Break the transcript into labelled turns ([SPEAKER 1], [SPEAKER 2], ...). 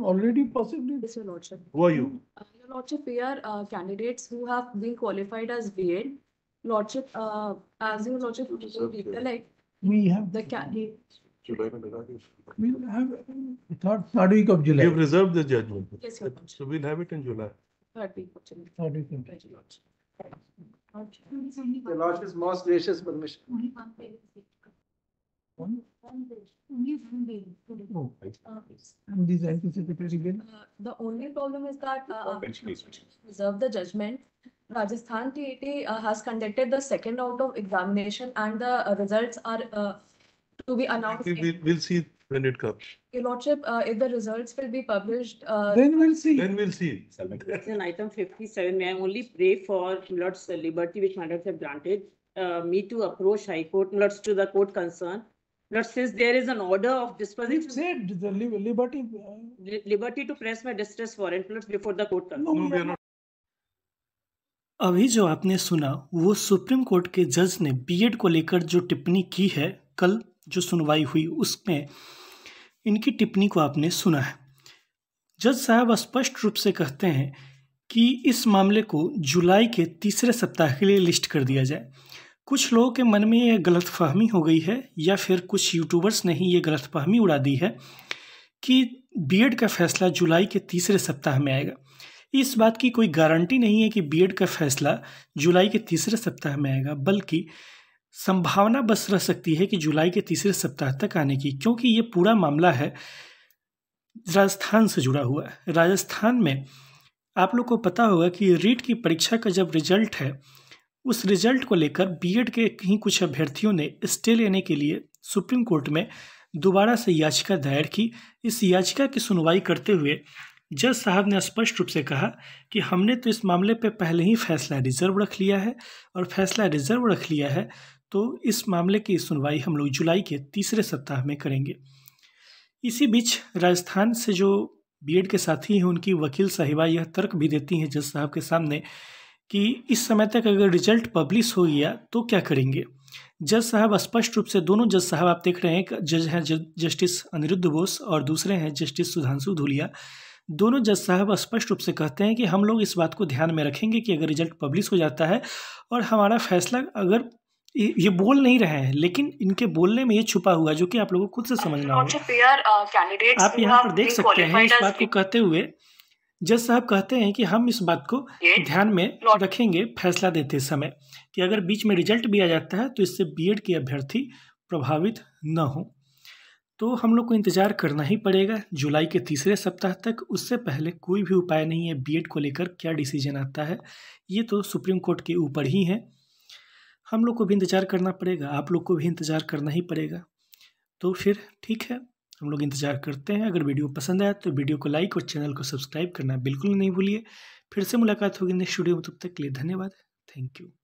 [SPEAKER 1] already possibly? Yes, Your Lordship. Who are you? Uh, Your Lordship, we are uh, candidates who have been qualified as V.Ed. Lordship, uh, as Your Lordship, We have, the candidate, we'll have thought. third, third week of July. You've reserved the judgment. yes, sir. So we'll have it in July. third week of July. Third week of- Lordship. The Lordship's most gracious permission. Only one page. Only one page. And these anticipatory again? the only problem is that uh, reserve the judgment. Rajasthan TET uh, has conducted the second out of examination and the uh, results are uh, to be announced. We, will we'll see when it comes. Your Lordship, uh, if the results will be published. Uh, then we'll see. Then we'll see. It's an item 57. May I only pray for Lord's liberty which might have granted uh, me to approach High Court, Lord's to the court concerned Lord says there is an order of disposing. It said the li liberty. Uh, li liberty to press my distress warrant plus before the court No, no, we are not. अभी जो आपने सुना वो supreme court के जज ने BEd को लेकर जो टिप्पणी की है कल जो सुनवाई हुई उसमें इनकी टिप्पणी को आपने सुना है जज साहब स्पष्ट रूप से कहते हैं कि इस मामले को जुलाई के तीसरे सप्ताह के लिए लिस्ट कर दिया जाए कुछ लोगों के मन में ये गलत फहमी हो गई है या फिर कुछ यूट्यूबर्स ने ही ये गलत फहमी उड़ा दी है कि बी का फैसला जुलाई के तीसरे सप्ताह में आएगा इस बात की कोई गारंटी नहीं है कि बी का फैसला जुलाई के तीसरे सप्ताह में आएगा बल्कि संभावना बस रह सकती है कि जुलाई के तीसरे सप्ताह तक आने की क्योंकि ये पूरा मामला है राजस्थान से जुड़ा हुआ है राजस्थान में आप लोग को पता होगा कि रीट की परीक्षा का जब रिजल्ट है उस रिजल्ट को लेकर बीएड के ही कुछ अभ्यर्थियों ने स्टे लेने के लिए सुप्रीम कोर्ट में दोबारा से याचिका दायर की इस याचिका की सुनवाई करते हुए जज साहब ने स्पष्ट रूप से कहा कि हमने तो इस मामले पर पहले ही फैसला रिजर्व रख लिया है और फैसला रिजर्व रख लिया है तो इस मामले की सुनवाई हम लोग जुलाई के तीसरे सप्ताह में करेंगे इसी बीच राजस्थान से जो बीएड के साथी हैं उनकी वकील साहिबा यह तर्क भी देती हैं जज साहब के सामने कि इस समय तक अगर रिजल्ट पब्लिश हो गया तो क्या करेंगे जज साहब स्पष्ट रूप से दोनों जज साहब आप देख रहे हैं जज हैं जस्टिस अनिरुद्ध बोस और दूसरे हैं जस्टिस सुधांशु धुलिया दोनों जज साहब स्पष्ट रूप से कहते हैं कि हम लोग इस बात को ध्यान में रखेंगे कि अगर रिजल्ट पब्लिश हो जाता है और हमारा फैसला अगर ये बोल नहीं रहे हैं लेकिन इनके बोलने में ये छुपा हुआ जो कि आप लोगों को खुद से समझना होगा uh, आप यहाँ पर देख सकते हैं इस बात को कहते हुए जज साहब कहते हैं कि हम इस बात को ध्यान में रखेंगे फैसला देते समय कि अगर बीच में रिजल्ट भी आ जाता है तो इससे बीएड के अभ्यर्थी प्रभावित न हो तो हम लोग को इंतज़ार करना ही पड़ेगा जुलाई के तीसरे सप्ताह तक उससे पहले कोई भी उपाय नहीं है बीएड को लेकर क्या डिसीजन आता है ये तो सुप्रीम कोर्ट के ऊपर ही है हम लोग को भी इंतज़ार करना पड़ेगा आप लोग को भी इंतज़ार करना ही पड़ेगा तो फिर ठीक है हम लोग इंतजार करते हैं अगर वीडियो पसंद आया तो वीडियो को लाइक और चैनल को सब्सक्राइब करना बिल्कुल नहीं भूलिए फिर से मुलाकात होगी नेक्स्ट वीडियो में तब तक के लिए धन्यवाद थैंक यू